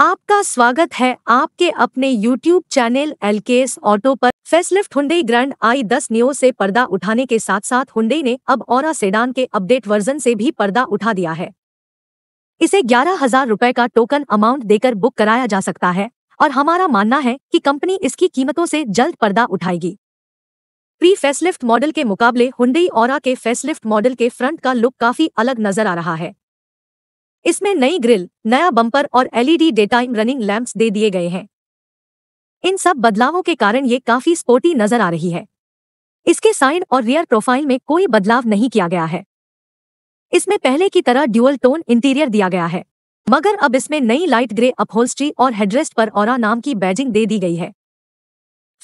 आपका स्वागत है आपके अपने YouTube channel L K S auto पर फेसलिफ्ट हुंडई ग्रैंड आई दस नियो से पर्दा उठाने के साथ साथ हुंडई ने अब और सेडान के अपडेट वर्जन से भी पर्दा उठा दिया है इसे ग्यारह हजार रूपए का टोकन अमाउंट देकर बुक कराया जा सकता है और हमारा मानना है कि कंपनी इसकी कीमतों से जल्द पर्दा उठाएगी प्री फेसलिफ्ट मॉडल के मुकाबले हुंडई और के फेसलिफ्ट मॉडल के फ्रंट का लुक काफी अलग नजर आ रहा है इसमें नई ग्रिल नया बम्पर और LED day time running lamps दे दिए गए हैं इन सब बदलावों के कारण ये काफी स्पोर्टी नजर आ रही है इसके साइड और रियर प्रोफाइल में कोई बदलाव नहीं किया गया है इसमें पहले की तरह ड्यूअल टोन इंटीरियर दिया गया है मगर अब इसमें नई लाइट ग्रे अपहोल्स्ट्री और हेडरेस्ट पर और नाम की बैजिंग दे दी गई है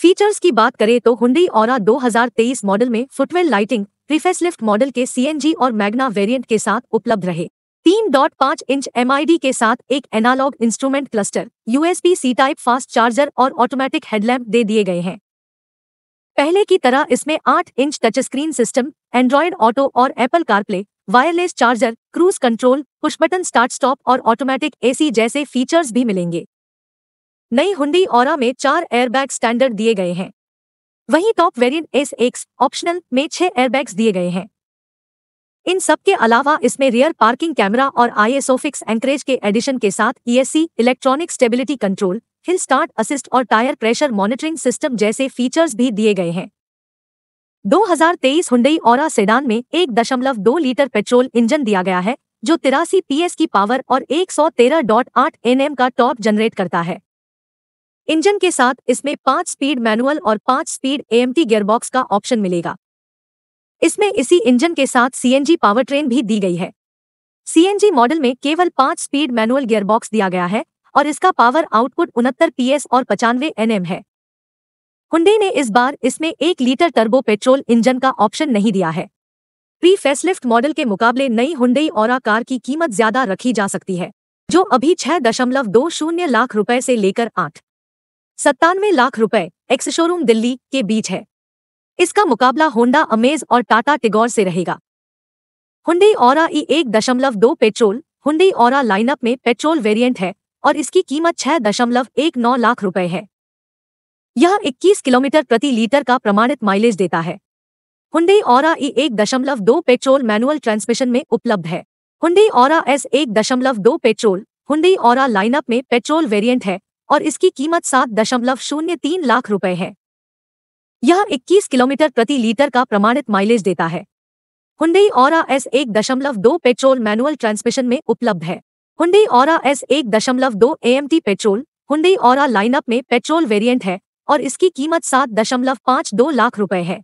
फीचर्स की बात करें तो हुंडई और 2023 मॉडल में फुटवेल लाइटिंग प्रीफेसलिफ्ट मॉडल के सीएनजी और मैग्ना वेरिएंट के साथ उपलब्ध रहे 3.5 इंच एम के साथ एक analogue instrument cluster USB C type fast charger और ऑटोमेटिक हेडलैम्प दे दिए गए हैं पहले की तरह इसमें 8 inch touch screen system Android auto और Apple CarPlay wireless charger cruise control push button start stop और ऑटोमेटिक एसी जैसे फीचर्स भी मिलेंगे नई हुंडी और में चार एयरबैग स्टैंडर्ड दिए गए हैं वहीं top variant S X optional में छह एयरबैग्स दिए गए हैं इन सब के अलावा इसमें रियर पार्किंग कैमरा और आईएसओ फिक्स एंकरेज के एडिशन के साथ ESC electronic stability control hill start assist और टायर प्रेशर मॉनिटरिंग सिस्टम जैसे फीचर्स भी दिए गए हैं 2023 हुंडई और सेडान में 1.2 लीटर पेट्रोल इंजन दिया गया है जो तिरासी पी की पावर और 113.8 एनएम का टॉप जनरेट करता है इंजन के साथ इसमें पांच स्पीड मैनुअल और पांच स्पीड एएमटी गियरबॉक्स का ऑप्शन मिलेगा इसमें इसी इंजन के साथ सीएनजी पावर ट्रेन भी दी गई है सीएनजी मॉडल में केवल पांच स्पीड मैनुअल गियरबॉक्स दिया गया है और इसका पावर आउटपुट उनहत्तर पीएस और पचानवे एनएम है हुंडई ने इस बार इसमें एक लीटर टर्बो पेट्रोल इंजन का ऑप्शन नहीं दिया है प्री फेसलिफ्ट मॉडल के मुकाबले नई हुंडई और कार की कीमत ज्यादा रखी जा सकती है जो अभी छह दशमलव दो शून्य लाख रुपए से लेकर आठ सत्तानवे लाख रुपए एक्स शोरूम दिल्ली के बीच है इसका मुकाबला होंडा अमेज और टाटा टिगोर से रहेगा हुंडई और ई एक दशमलव दो पेट्रोल हुंडई और लाइनअप में पेट्रोल वेरिएंट है और इसकी कीमत छह दशमलव एक नौ लाख रुपए है यह 21 किलोमीटर प्रति लीटर का प्रमाणित माइलेज देता है हुंडई और ई एक दशमलव दो पेट्रोल मैनुअल ट्रांसमिशन में उपलब्ध है हुंडई और एस एक दशमलव दो पेट्रोल हुंडई और लाइनअप में पेट्रोल वेरियंट है और इसकी कीमत सात दशमलव शून्य तीन लाख रुपए है यह 21 किलोमीटर प्रति लीटर का प्रमाणित माइलेज देता है हुंडई और एस एक दशमलव दो पेट्रोल मैनुअल ट्रांसमिशन में उपलब्ध है हुंडई और एस एक दशमलव दो A M T petrol Hyundai और लाइनअप में पेट्रोल वेरिएंट है और इसकी कीमत सात दशमलव पाँच दो लाख रुपए है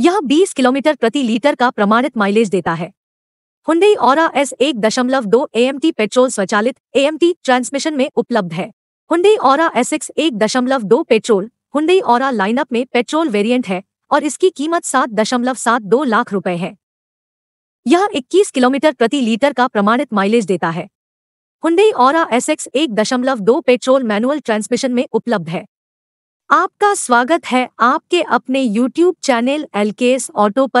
यह 20 किलोमीटर प्रति लीटर का प्रमाणित माइलेज देता है हुंडई और एस एक दशमलव दो ए एम टी पेट्रोल स्वचालित ए एम टी ट्रांसमिशन में उपलब्ध है हुंडई और एस एक्स एक दशमलव दो पेट्रोल हुंडई और लाइनअप में पेट्रोल वेरिएंट है और इसकी कीमत सात दशमलव सात दो लाख रुपए है यह 21 किलोमीटर प्रति लीटर का प्रमाणित माइलेज देता है हुंडई और एस एक्स एक दशमलव दो पेट्रोल मैनुअल ट्रांसमिशन में उपलब्ध है आपका स्वागत है आपके अपने यूट्यूब चैनल एल ऑटो पर